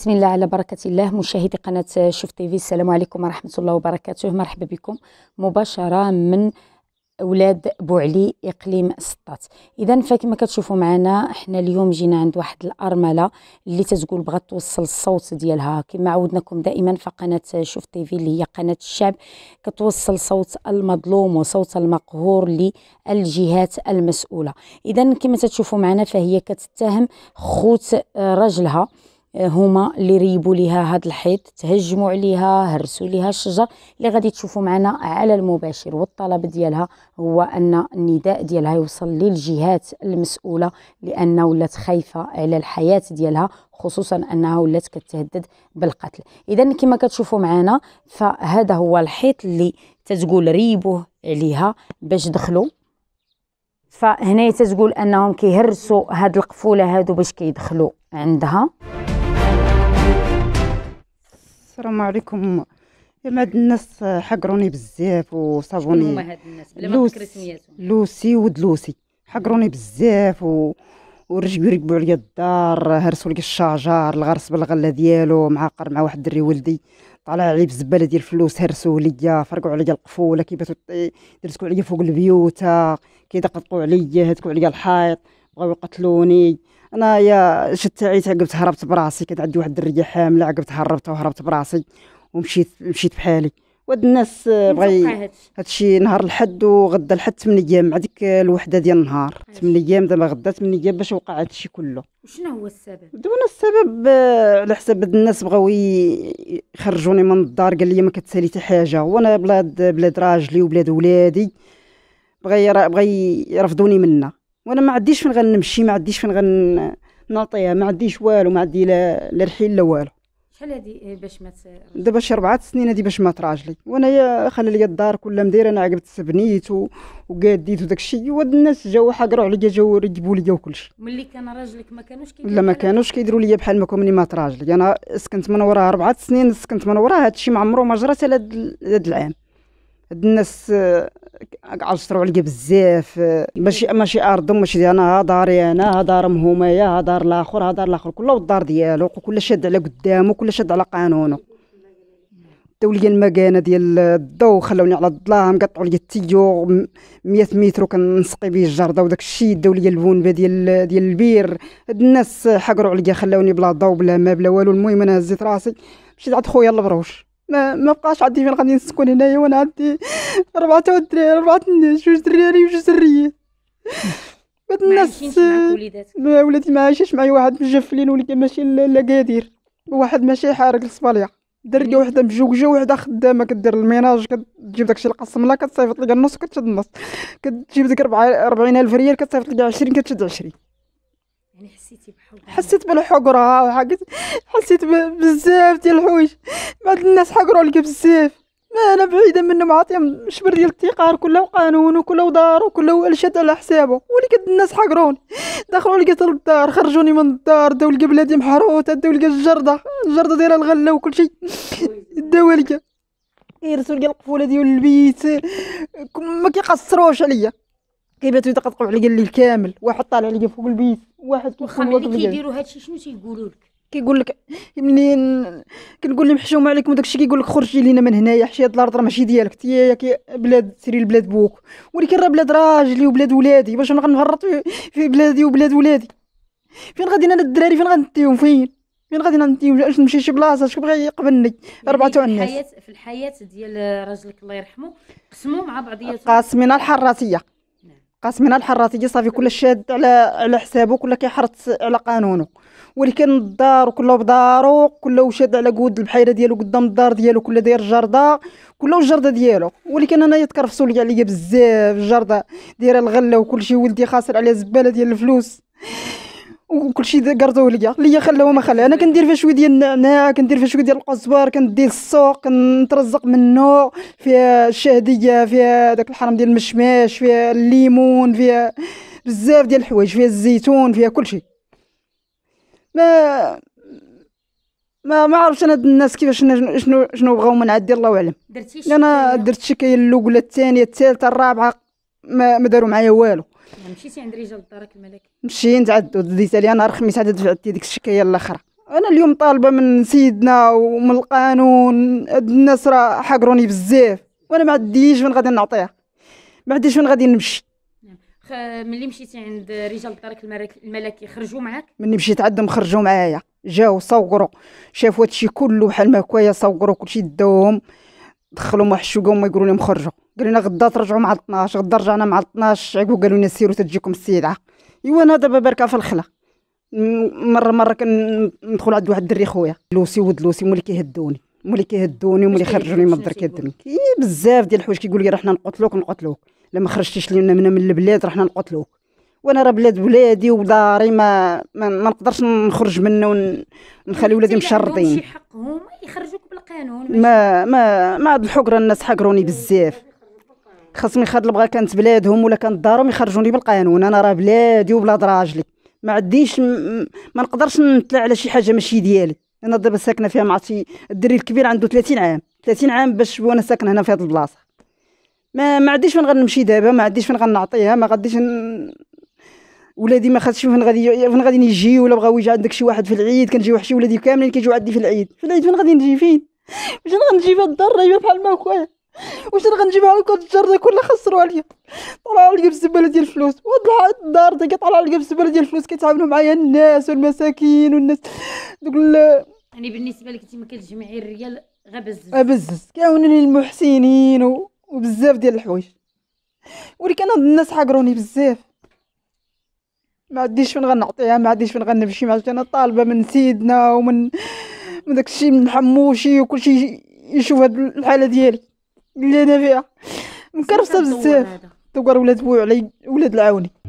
بسم الله على بركة الله مشاهدي قناة شوف تيفي السلام عليكم ورحمة الله وبركاته مرحبا بكم مباشرة من اولاد بوعلي اقليم سطات اذا فكما كتشوفوا معنا حنا اليوم جينا عند واحد الارمله اللي تتقول بغات توصل الصوت ديالها كما عودناكم دائما فقناة شوف تيفي اللي هي قناه الشعب كتوصل صوت المظلوم وصوت المقهور للجهات المسؤوله اذا كما تشوفوا معنا فهي كتتهم خوت آه، رجلها هما اللي ريبوا ليها هاد الحيط تهجموا عليها هرسوا ليها الشجر اللي غادي تشوفوا معنا على المباشر والطلب ديالها هو ان النداء ديالها يوصل للجهات المسؤوله لان ولات خايفه على الحياه ديالها خصوصا انها ولات كتهدد بالقتل اذا كما كتشوفوا معنا فهذا هو الحيط اللي تتقول ريبوه عليها باش دخلوا فهنا تتقول انهم كيهرسوا هاد القفوله هادو باش كيدخلوا عندها السلام عليكم يا هاد الناس حقروني بزاف وصابوني هما هاد الناس بلا ما لوسي ود لوسي حقروني بزاف و ورجبوا يركبوا عليا الدار هرسوا لي الشجر الغرس بالغله ديالو معاقر مع واحد الدري ولدي طالع عليه بالزباله ديال الفلوس هرسوه ليا فرقعوا عليا القفوله كيباتوا درسكوا عليا فوق البيوت كيدققوا عليا هتكوا عليا الحائط بغاو يقتلوني انايا شت عيت عقبت هربت براسي كانت عندي واحد الدريه حامله عقبت هربتها وهربت براسي ومشيت مشيت بحالي واد الناس بغا هادشي نهار الحد وغدا الحد 8 ايام مع ديك الوحده ديال النهار 8 ايام دابا غدا 8 ايام باش وقع هادشي كله وشنو هو السبب دونا السبب على حساب الناس بغاو يخرجوني من الدار قال لي ما كتسالي حتى حاجه وانا بلاد بلاد راجلي وبلاد ولادي بغا بغا يرفضوني منها وانا ما عنديش فين غنمشي ما عنديش فين غنعطيها ما عنديش والو ما عندي لا لا رحيل لا والو شحال هادي آه، باش ما دابا شي ربعة سنين هادي باش ما تراجلي وانايا خلى لي الدار كلها مدير انا عقبت سبنيت وقاديت وداك الشيء وهاد الناس جاو حقروا عليا جاو رجبوا ليا وكلشي ملي كان راجلك ما كانوش كيديروا لا ما كانوش كيديروا ليا بحال ما كوني ملي ما تراجلي انا سكنت من وراها ربعة سنين سكنت من وراها هادشي ما عمرو ما جرى حتى هاد العام الناس عصروا آه، عليا بزاف آه، ماشي ماشي ارضهم ماشي دي انا داري انا دارهم همايا دار الاخر دار الاخر كله والدار ديالو كل شاد على قدامه كل شاد على قانونه داو ليا المكانه ديال الضو خلوني على الظلام قطعوا ليا التيو 100 متر كنسقي به الجرده وداك الشيء داو ليا البونبه ديال ديال البير هاد الناس حقروا عليا خلوني بلا ضو بلا ما بلا والو المهم انا هزيت راسي مشيت عند خويا البروش ما ما بقاش عندي فين غادي نسكن هنايا وانا عندي ربعة دراري ربعة جوج دراري وجوج دريات بعض الناس ما ولادي ما عايشاش معايا واحد مجفلين ولا ماشي لكادير واحد ماشي حارق الصباليا دريه وحده مجوجه وحده خدامه كدير الميناج كتجيب داكشي القسم لا كتصيفط لك النص كتشد النص كتجيب ديك 40000 ريال كتصيفط لك 20 كتشد 20 يعني حسيتي حسيت بالحقره حقيت حسيت بزاف ديال الحوايج بعض الناس حقروا لك بزاف ما انا بعيده منهم عاطيهم شبر ديال التقار كله وقانون وكله ودار وكله الشد على حسابه ولكن الناس حقروني دخلوا لقيت للدار خرجوني من الدار داو لقى بلادي محروته داو لقى الجرده الجرده دايره الغله وكل شيء داو لقى يرسل لقى القفوله ديال البيت ما كيقصروش عليا كيباتو يدقدقوا عليا الليل كامل واحد طالع عليا فوق البيت واحد واخا ملي كيديروا هادشي شنو تيقولوا لك كيقول لك منين كنقول لهم حشومه عليكم وداكشي كيقول لك خرجي لينا من هنايا حشي هاد الارض راه ماشي ديالك انت ياك بلاد سيري لبلاد بوك ولكن راه بلاد راجلي وبلاد ولادي باش انا في بلادي وبلاد ولادي فين غادي انا الدراري فين غنديهم فين فين غادي نديهم اش نمشي شي بلاصه اش بغا يقبلني اربعه يعني تاع الناس في الحياه ديال راجلك الله يرحمه قسموا مع بعضياتهم قاسمين الحراسيه قاسمين الحرات الحرة صافي كل شاد على على حسابه كل كيحرص على قانونه واللي كان الدار كله بدارو كله وشاد على قود البحيره ديالو قدام الدار ديالو كله داير جرده كله والجرده ديالو ولكن انايا تكرفسوا لي عليا بزاف الجرده دايره الغله وكلشي ولدي خاسر على الزباله ديال الفلوس وكل شيء قرضوه ليا ليا خلاوه ما خلاه انا كندير فيها شويه ديال النعناع كندير فيها شويه ديال القزبر كندير السوق كنترزق منه فيها الشهديه فيها داك الحرم ديال المشماش فيها الليمون فيها بزاف ديال الحوايج فيها الزيتون فيها كل شيء ما ما ما عرفتش انا هاد الناس كيفاش شنو شنو, بغاو من عندي الله اعلم انا درت شي كاين الاولى الثانيه الثالثه الرابعه ما, ما داروا معايا والو يعني مشيتي عند رجال الدرك الملكي مشيت عند ديتها لي نهار الخميس عاد دفعتي ديك الشكايه الاخرى انا اليوم طالبه من سيدنا ومن القانون هاد الناس راه حقروني بزاف وانا ما عنديش فين غادي نعطيها ما عنديش فين غادي نمشي ملي مشيتي عند رجال الدرك الملكي خرجوا معاك ملي مشيت عندهم خرجوا معايا جاو صوروا شافوا هادشي كله بحال ما كوايا صوروا كلشي داوهم دخلهم واحد الشوكه وما يقولوا لهم خرجوا قال لنا غدا ترجعوا مع 12 غدا رجعنا مع 12 عقب قالوا لنا سيروا تجيكم السيده ايوا انا دابا باركه في الخلا مره مره كندخل عند واحد الدري خويا لوسي ود لوسي مولي كيهدوني مولي كيهدوني مولي كيخرجوني من الدار كيهدوني بزاف ديال الحوايج كيقول لي راه حنا نقتلوك نقتلوك الا ما خرجتيش لينا من البلاد راه حنا نقتلوك وانا راه بلاد بلادي وداري ما ما, نقدرش نخرج منه ونخلي ولادي مشردين شي حقهم يخرجوك القانون ما ما ما هاد الحقره الناس حقروني بزاف خاصهم خاد البغا كانت بلادهم ولا كانت دارهم يخرجوني بالقانون انا راه بلادي وبلاد راجلي ما عنديش م... ما نقدرش نطلع على شي حاجه ماشي ديالي انا دابا ساكنه فيها مع شي الدري الكبير عنده 30 عام 30 عام باش وانا ساكنه هنا في هاد البلاصه ما ما عنديش فين غنمشي دابا ما عنديش فين غنعطيها ما غاديش ن... ولادي ما خاصش فين غادي فين غادي نجي ولا بغاو يجي عندك شي واحد في العيد كنجيو حشي ولادي كاملين كيجيو عندي في العيد في العيد فين غادي نجي فين واش انا غنجيبها الدار راهي بحال ما خويا واش انا غنجيبها لك الجر كلها خسروا عليا طلع لي بالزباله ديال الفلوس وهاد الدار ديك كيطلع لي بالزباله ديال الفلوس كيتعاملوا معايا الناس والمساكين والناس دوك يعني بالنسبه لك انت ما كتجمعي الريال غبزز غبزز كيعاونوني المحسنين وبزاف ديال الحوايج ولكن هاد الناس حقروني بزاف ما عنديش فين غنعطيها ما عنديش فين غنمشي مع عرفتش انا طالبه من سيدنا ومن من داكشي من حموشي وكلشي يشوف هاد الحاله ديالي اللي انا فيها مكرفصه بزاف دوار ولاد بوي علي ولاد العاوني